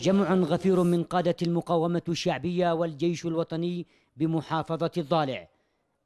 جمع غفير من قادة المقاومة الشعبية والجيش الوطني بمحافظة الضالع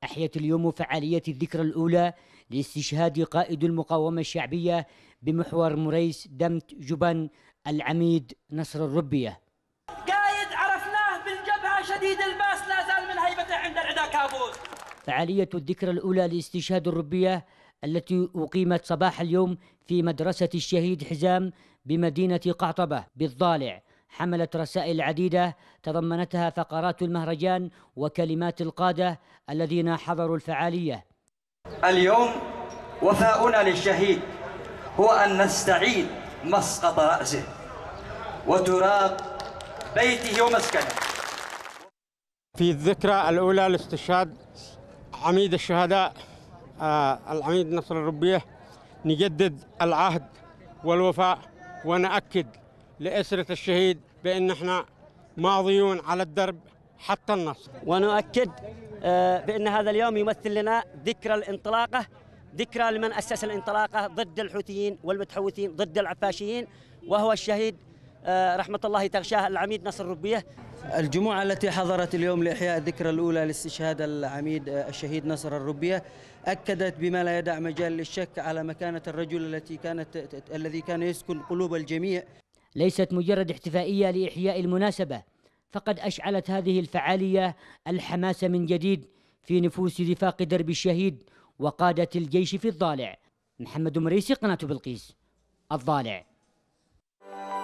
أحيت اليوم فعالية الذكرى الأولى لاستشهاد قائد المقاومة الشعبية بمحور مريس دمت جبن العميد نصر الربية قايد عرفناه بالجبهة شديد الباس لا زال من هيبته عند العدا كابوس فعالية الذكرى الأولى لاستشهاد الربية التي أقيمت صباح اليوم في مدرسة الشهيد حزام بمدينة قعطبة بالضالع حملت رسائل عديدة تضمنتها فقرات المهرجان وكلمات القادة الذين حضروا الفعالية اليوم وفاؤنا للشهيد هو أن نستعيد مسقط رأسه وتراق بيته ومسكنه في الذكرى الأولى لاستشهاد عميد الشهداء آه، العميد نصر الربيه نجدد العهد والوفاء ونأكد لأسرة الشهيد بأن احنا ماضيون على الدرب حتى النصر ونؤكد آه، بأن هذا اليوم يمثل لنا ذكرى الانطلاقة ذكرى لمن أسس الانطلاقة ضد الحوثيين والمتحوثين ضد العفاشيين وهو الشهيد آه، رحمة الله تغشاه العميد نصر ربيه الجموع التي حضرت اليوم لإحياء الذكرى الأولى لاستشهاد العميد آه، الشهيد نصر الربية أكدت بما لا يدع مجال للشك على مكانة الرجل التي كانت الذي كان يسكن قلوب الجميع ليست مجرد احتفائية لإحياء المناسبة فقد أشعلت هذه الفعالية الحماس من جديد في نفوس رفاق درب الشهيد وقادة الجيش في الضالع محمد مريسي قناة بلقيس الضالع